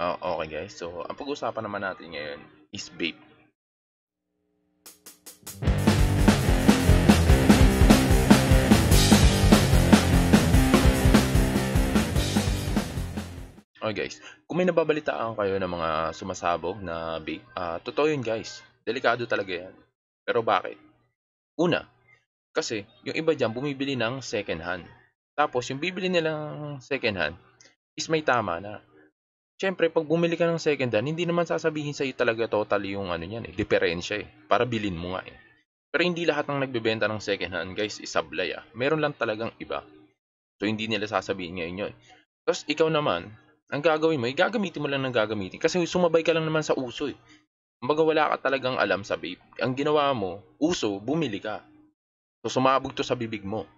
Oh, okay guys, so ang pag-uusapan naman natin ngayon is vape. Okay guys, kung may nababalitaan kayo ng mga sumasabog na vape, uh, totoo yun guys, delikado talaga yan. Pero bakit? Una, kasi yung iba dyan bumibili ng second hand. Tapos yung bibili nilang second hand is may tama na. Siyempre, pag bumili ka ng second hand, hindi naman sasabihin sa'yo talaga totally yung ano niyan eh, diferensya eh, para bilhin mo nga eh. Pero hindi lahat ng nagbebenta ng second hand guys is sablay ah. Meron lang talagang iba. So hindi nila sasabihin ngayon yun. Tapos ikaw naman, ang gagawin mo, eh, gagamitin mo lang ng gagamitin. Kasi sumabay ka lang naman sa uso eh. Kumbaga wala ka talagang alam sa vape. Ang ginawa mo, uso, bumili ka. So sumabog to sa bibig mo.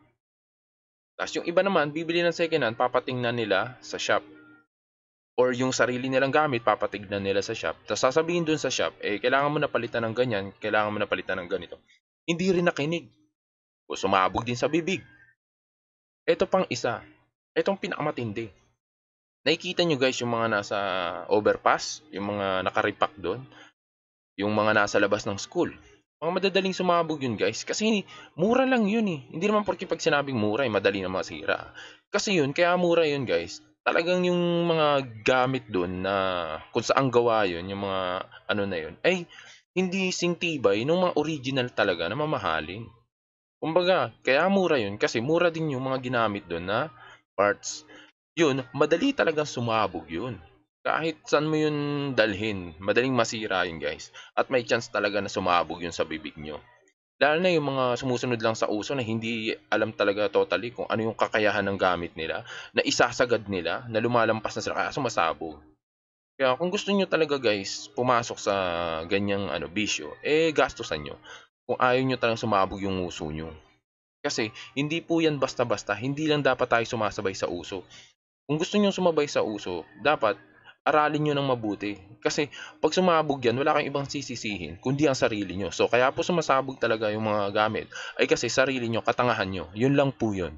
Tapos yung iba naman, bibili ng second hand, papatingnan nila sa shop or yung sarili nilang gamit papatignan nila sa shop. Tapos sasabihin dun sa shop, eh kailangan mo na palitan ng ganyan, kailangan mo na palitan ng ganito. Hindi rin nakinig. O sumabog din sa bibig. Ito pang isa. Itong pinakamatindi. Nakikita nyo guys yung mga nasa overpass, yung mga nakaripak doon, yung mga nasa labas ng school. Mga madadaling sumabog yun guys kasi mura lang yun eh. Hindi naman porke pag sinabing mura eh, madali na masira. Kasi yun, kaya mura yun guys talagang yung mga gamit doon na kung saan gawa yun, yung mga ano na yun, ay hindi singtibay nung mga original talaga na mamahalin. Kumbaga, kaya mura yun kasi mura din yung mga ginamit doon na parts. Yun, madali talaga sumabog yun. Kahit saan mo yun dalhin, madaling masira yun guys. At may chance talaga na sumabog yun sa bibig nyo. Lalo na yung mga sumusunod lang sa uso na hindi alam talaga totally kung ano yung kakayahan ng gamit nila, na isasagad nila, na lumalampas na sila, kaya sumasabog. Kaya kung gusto niyo talaga guys, pumasok sa ganyang ano, bisyo, eh gastusan nyo. Kung ayaw niyo talagang sumabog yung uso niyo. Kasi hindi po yan basta-basta, hindi lang dapat tayo sumasabay sa uso. Kung gusto niyo sumabay sa uso, dapat aralin niyo ng mabuti kasi pag sumabog yan, wala kang ibang sisisihin kundi ang sarili nyo. So kaya po sumasabog talaga yung mga gamit ay kasi sarili nyo, katangahan nyo. Yun lang po yun.